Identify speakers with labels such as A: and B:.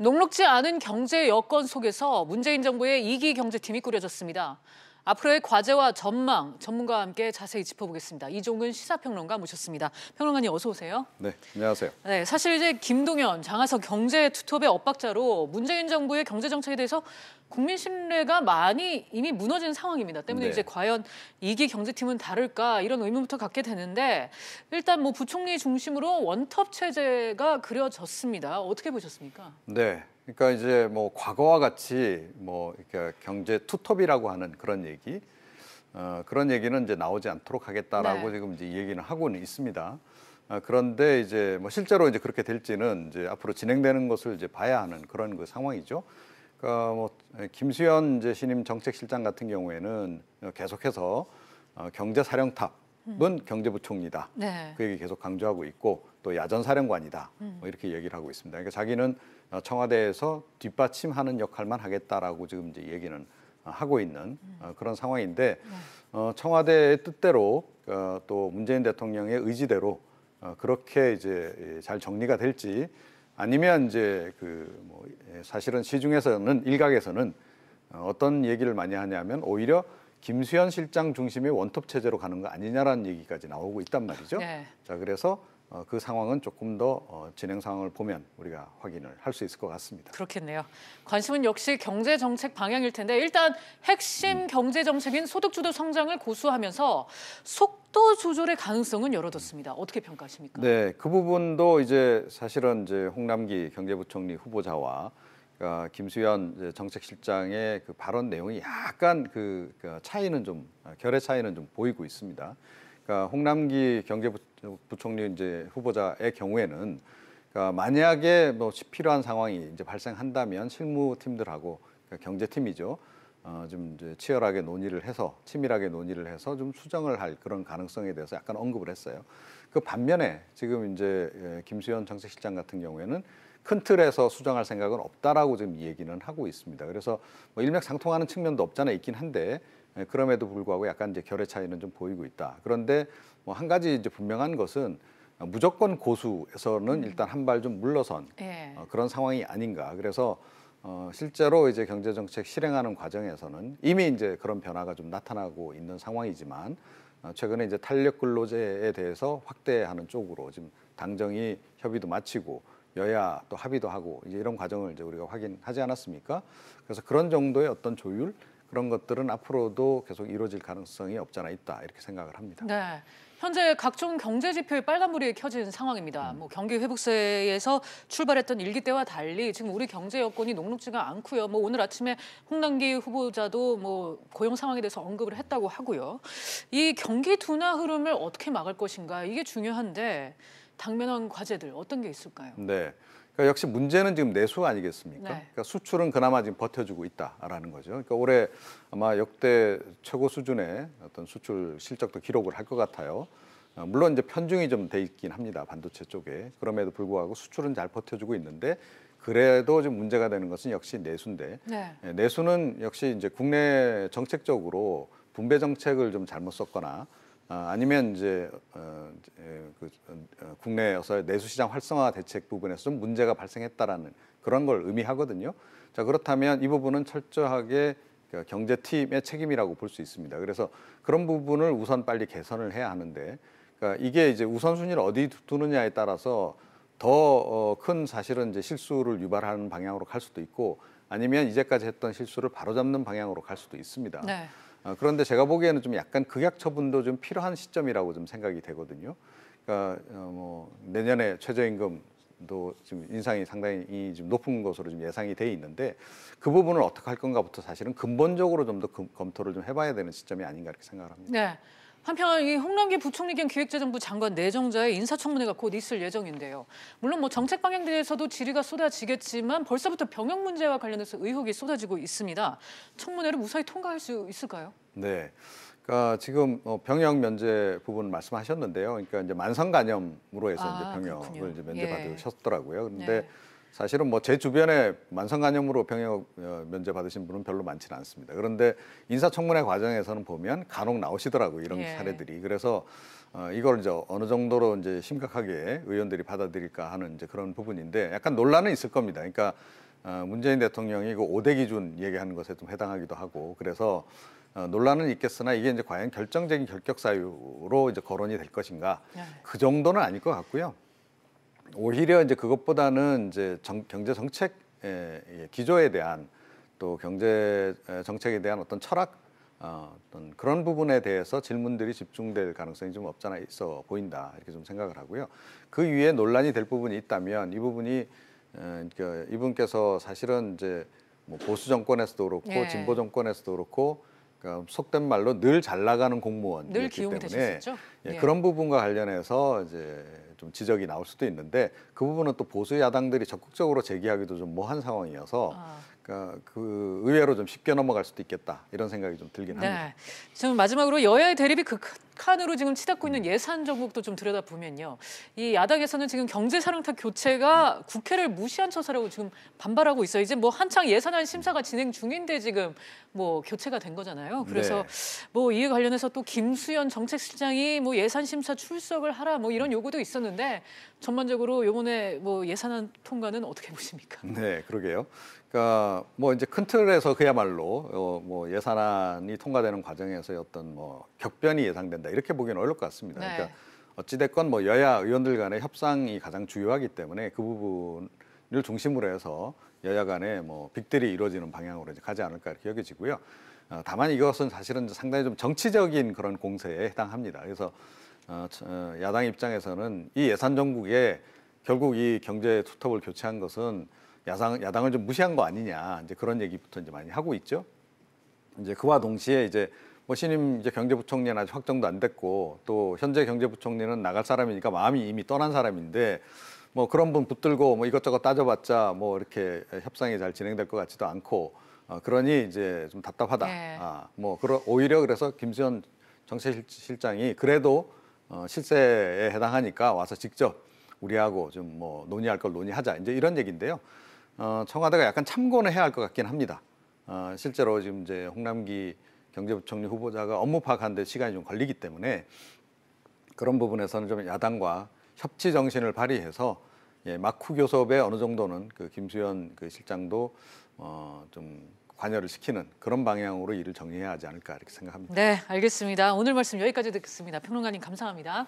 A: 녹록지 않은 경제 여건 속에서 문재인 정부의 2기 경제팀이 꾸려졌습니다. 앞으로의 과제와 전망, 전문가와 함께 자세히 짚어보겠습니다. 이종근 시사평론가 모셨습니다. 평론가님 어서 오세요.
B: 네, 안녕하세요.
A: 네, 사실 이제 김동연, 장하석 경제 투톱의 엇박자로 문재인 정부의 경제 정책에 대해서 국민 신뢰가 많이 이미 무너진 상황입니다. 때문에 네. 이제 과연 이기 경제팀은 다를까 이런 의문부터 갖게 되는데 일단 뭐 부총리 중심으로 원톱 체제가 그려졌습니다. 어떻게
B: 보셨습니까? 네. 그러니까 이제 뭐 과거와 같이 뭐 이렇게 경제 투톱이라고 하는 그런 얘기 어, 그런 얘기는 이제 나오지 않도록 하겠다라고 네. 지금 이제 얘기는 하고는 있습니다. 어, 그런데 이제 뭐 실제로 이제 그렇게 될지는 이제 앞으로 진행되는 것을 이제 봐야 하는 그런 그 상황이죠. 그러니까 뭐 예, 김수현 이제 신임 정책실장 같은 경우에는 계속해서 어, 경제 사령탑은 음. 경제부총리다. 네. 그 얘기 계속 강조하고 있고 또 야전 사령관이다. 뭐 음. 뭐 이렇게 얘기를 하고 있습니다. 그러니까 자기는 어, 청와대에서 뒷받침하는 역할만 하겠다라고 지금 이제 얘기는 어, 하고 있는 음. 그런 상황인데 네. 청와대의 뜻대로 또 문재인 대통령의 의지대로 그렇게 이제 예, 잘 정리가 될지 아니면 이제 그뭐 예, 사실은 시중에서는 일각에서는 어, 어떤 얘기를 많이 하냐면 오히려 김수현 실장 중심의 원톱 체제로 가는 거 아니냐라는 얘기까지 나오고 있단 말이죠. 네. 자 그래서 어, 그 상황은 조금 더 어, 진행 상황을 보면 우리가 확인을 할 수 있을 것 같습니다.
A: 그렇겠네요. 관심은 역시 경제 정책 방향일 텐데 일단 핵심 음. 경제 정책인 소득 주도 성장을 고수하면서 속도 조절의 가능성은 열어뒀습니다. 음. 어떻게 평가하십니까?
B: 네, 그 부분도 이제 사실은 이제 홍남기 경제부총리 후보자와 어, 김수현 정책실장의 그 발언 내용이 약간 그, 그 차이는 좀 결의 차이는 좀 보이고 있습니다. 그러니까 홍남기 경제부 부총리 이제 후보자의 경우에는 그러니까 만약에 뭐 필요한 상황이 이제 발생한다면 실무팀들하고 그러니까 경제팀이죠. 어, 좀 이제 치열하게 논의를 해서 치밀하게 논의를 해서 좀 수정을 할 그런 가능성에 대해서 약간 언급을 했어요. 그 반면에 지금 이제 예, 김수현 정책실장 같은 경우에는 큰 틀에서 수정할 생각은 없다라고 지금 이 얘기는 하고 있습니다. 그래서 뭐 일맥상통하는 측면도 없잖아 있긴 한데 예, 그럼에도 불구하고 약간 이제 결의 차이는 좀 보이고 있다. 그런데 뭐한 가지 이제 분명한 것은 무조건 고수에서는 음. 일단 한 발 좀 물러선 예. 어, 그런 상황이 아닌가. 그래서 어, 실제로 이제 경제 정책 실행하는 과정에서는 이미 이제 그런 변화가 좀 나타나고 있는 상황이지만 어, 최근에 이제 탄력 근로제에 대해서 확대하는 쪽으로 지금 당정이 협의도 마치고 여야 또 합의도 하고 이제 이런 과정을 이제 우리가 확인하지 않았습니까? 그래서 그런 정도의 어떤 조율 그런 것들은 앞으로도 계속 이루어질 가능성이 없잖아 있다 이렇게 생각을 합니다.
A: 네. 현재 각종 경제 지표의 빨간불이 켜진 상황입니다. 음. 뭐 경기 회복세에서 출발했던 일기 때와 달리 지금 우리 경제 여건이 녹록지가 않고요. 뭐 오늘 아침에 홍남기 후보자도 뭐 고용 상황에 대해서 언급을 했다고 하고요. 이 경기 둔화 흐름을 어떻게 막을 것인가 이게 중요한데 당면한 과제들 어떤 게 있을까요?
B: 네. 그러니까 역시 문제는 지금 내수 아니겠습니까? 네. 그러니까 수출은 그나마 지금 버텨주고 있다라는 거죠. 그러니까 올해 아마 역대 최고 수준의 어떤 수출 실적도 기록을 할 것 같아요. 어, 물론 이제 편중이 좀 돼 있긴 합니다 반도체 쪽에 그럼에도 불구하고 수출은 잘 버텨주고 있는데 그래도 지금 문제가 되는 것은 역시 내수인데 네. 예, 내수는 역시 이제 국내 정책적으로 분배 정책을 좀 잘못 썼거나 아, 아니면 이제 어, 그, 어, 국내에서 내수시장 활성화 대책 부분에서 좀 문제가 발생했다라는 그런 걸 의미하거든요. 자 그렇다면 이 부분은 철저하게 그 경제팀의 책임이라고 볼 수 있습니다. 그래서 그런 부분을 우선 빨리 개선을 해야 하는데 그러니까 이게 이제 우선순위를 어디 두느냐에 따라서 더큰 어, 사실은 이제 실수를 유발하는 방향으로 갈 수도 있고 아니면 이제까지 했던 실수를 바로잡는 방향으로 갈 수도 있습니다. 네. 아, 그런데 제가 보기에는 좀 약간 극약 처분도 좀 필요한 시점이라고 좀 생각이 되거든요. 그러니까 어, 뭐 내년에 최저임금도 지금 인상이 상당히 좀 높은 것으로 좀 예상이 돼 있는데 그 부분을 어떻게 할 건가부터 사실은 근본적으로 좀 더 검토를 좀 해봐야 되는 시점이 아닌가 이렇게 생각을 합니다.
A: 네. 한편 이 홍남기 부총리 겸 기획재정부 장관 내정자의 인사청문회가 곧 있을 예정인데요. 물론 뭐 정책 방향 등에서도 질의가 쏟아지겠지만 벌써부터 병역 문제와 관련해서 의혹이 쏟아지고 있습니다. 청문회를 무사히 통과할 수 있을까요?
B: 네. 그러니까 지금 어, 병역 면제 부분 말씀하셨는데요. 그러니까 이제 만성 간염으로 해서 아, 이제 병역을 이제 면제받으셨더라고요. 예. 그런데 네. 사실은 뭐 제 주변에 만성간염으로 병역 어, 면제 받으신 분은 별로 많지는 않습니다. 그런데 인사청문회 과정에서는 보면 간혹 나오시더라고요. 이런 예. 사례들이. 그래서 어, 이걸 이제 어느 정도로 이제 심각하게 의원들이 받아들일까 하는 이제 그런 부분인데 약간 논란은 있을 겁니다. 그러니까 어, 문재인 대통령이 그 5대 기준 얘기하는 것에 좀 해당하기도 하고 그래서 논란은 있겠으나 이게 이제 과연 결정적인 결격 사유로 이제 거론이 될 것인가 네. 그 정도는 아닐 것 같고요. 오히려 이제 그것보다는 이제 정, 경제 정책 기조에 대한 또 경제 정책에 대한 어떤 철학 어, 어떤 그런 부분에 대해서 질문들이 집중될 가능성이 좀 없잖아 있어 보인다 이렇게 좀 생각을 하고요. 그 위에 논란이 될 부분이 있다면 이 부분이 어, 그 이분께서 사실은 이제 뭐 보수 정권에서도 그렇고 예. 진보 정권에서도 그렇고 그러니까 속된 말로 늘 잘 나가는 공무원이기 때문에 예, 예. 그런 부분과 관련해서 이제 좀 지적이 나올 수도 있는데 그 부분은 또 보수 야당들이 적극적으로 제기하기도 좀 모한 상황이어서 아. 그러니까 그 의외로 좀 쉽게 넘어갈 수도 있겠다 이런 생각이 좀 들긴 네. 합니다.
A: 지금 마지막으로 여야의 대립이 극한으로 지금 치닫고 있는 예산 정국도 좀 들여다보면요. 이 야당에서는 지금 경제사령탑 교체가 국회를 무시한 처사라고 지금 반발하고 있어요. 이제 뭐 한창 예산안 심사가 진행 중인데 지금 뭐 교체가 된 거잖아요. 그래서 네. 뭐 이에 관련해서 또 김수현 정책실장이 뭐 예산 심사 출석을 하라 뭐 이런 요구도 있었는데 전반적으로 요번에 뭐 예산안 통과는 어떻게 보십니까?
B: 네, 그러게요. 그러니까 뭐 이제 큰 틀에서 그야말로 어, 뭐 예산안이 통과되는 과정에서의 어떤 뭐 격변이 예상된다 이렇게 보기는 어려울 것 같습니다. 네. 그러니까 어찌됐건 뭐 여야 의원들 간의 협상이 가장 중요하기 때문에 그 부분을 중심으로 해서 여야 간의 뭐 빅들이 이루어지는 방향으로 이제 가지 않을까 이렇게 여겨지고요. 어, 다만 이것은 사실은 상당히 좀 정치적인 그런 공세에 해당합니다. 그래서 어, 어, 야당 입장에서는 이 예산 정국에 결국 이 경제 투톱을 교체한 것은 야당, 야당을 좀 무시한 거 아니냐 이제 그런 얘기부터 이제 많이 하고 있죠. 이제 그와 동시에 이제 뭐 신임 이제 경제부총리는 아직 확정도 안 됐고 또 현재 경제부총리는 나갈 사람이니까 마음이 이미 떠난 사람인데 뭐 그런 분 붙들고 뭐 이것저것 따져봤자 뭐 이렇게 협상이 잘 진행될 것 같지도 않고 어, 그러니 이제 좀 답답하다. 네. 아, 뭐 그러, 오히려 그래서 김수현 정세실장이 그래도 어, 실세에 해당하니까 와서 직접 우리하고 좀 뭐 논의할 걸 논의하자 이제 이런 얘기인데요. 어, 청와대가 약간 참고는 해야 할 것 같긴 합니다. 어, 실제로 지금 이제 홍남기 경제부총리 후보자가 업무 파악하는데 시간이 좀 걸리기 때문에 그런 부분에서는 좀 야당과 협치 정신을 발휘해서 예, 막후 교섭에 어느 정도는 그 김수현 그 실장도 어, 좀 관여를 시키는 그런 방향으로 일을 정리해야 하지 않을까 이렇게 생각합니다.
A: 네, 알겠습니다. 오늘 말씀 여기까지 듣겠습니다. 평론가님 감사합니다.